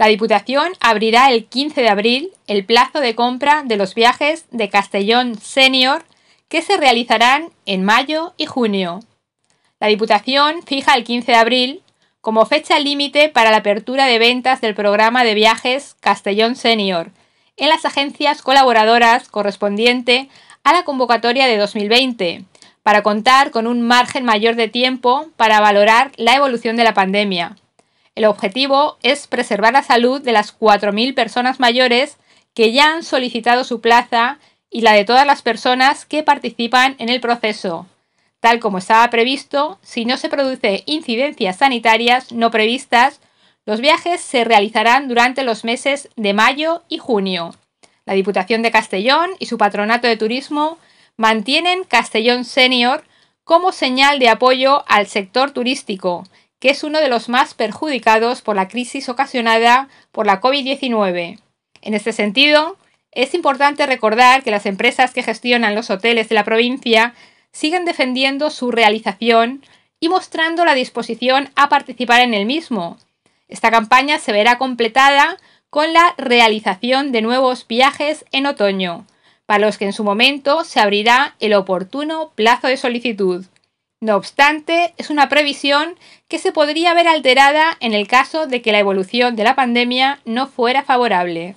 La Diputación abrirá el 15 de abril el plazo de compra de los viajes de Castellón Senior que se realizarán en mayo y junio. La Diputación fija el 15 de abril como fecha límite para la apertura de ventas del programa de viajes Castellón Senior en las agencias colaboradoras correspondiente a la convocatoria de 2020, para contar con un margen mayor de tiempo para valorar la evolución de la pandemia el objetivo es preservar la salud de las 4.000 personas mayores que ya han solicitado su plaza y la de todas las personas que participan en el proceso. Tal como estaba previsto, si no se produce incidencias sanitarias no previstas, los viajes se realizarán durante los meses de mayo y junio. La Diputación de Castellón y su Patronato de Turismo mantienen Castellón Senior como señal de apoyo al sector turístico que es uno de los más perjudicados por la crisis ocasionada por la COVID-19. En este sentido, es importante recordar que las empresas que gestionan los hoteles de la provincia siguen defendiendo su realización y mostrando la disposición a participar en el mismo. Esta campaña se verá completada con la realización de nuevos viajes en otoño, para los que en su momento se abrirá el oportuno plazo de solicitud. No obstante, es una previsión que se podría ver alterada en el caso de que la evolución de la pandemia no fuera favorable.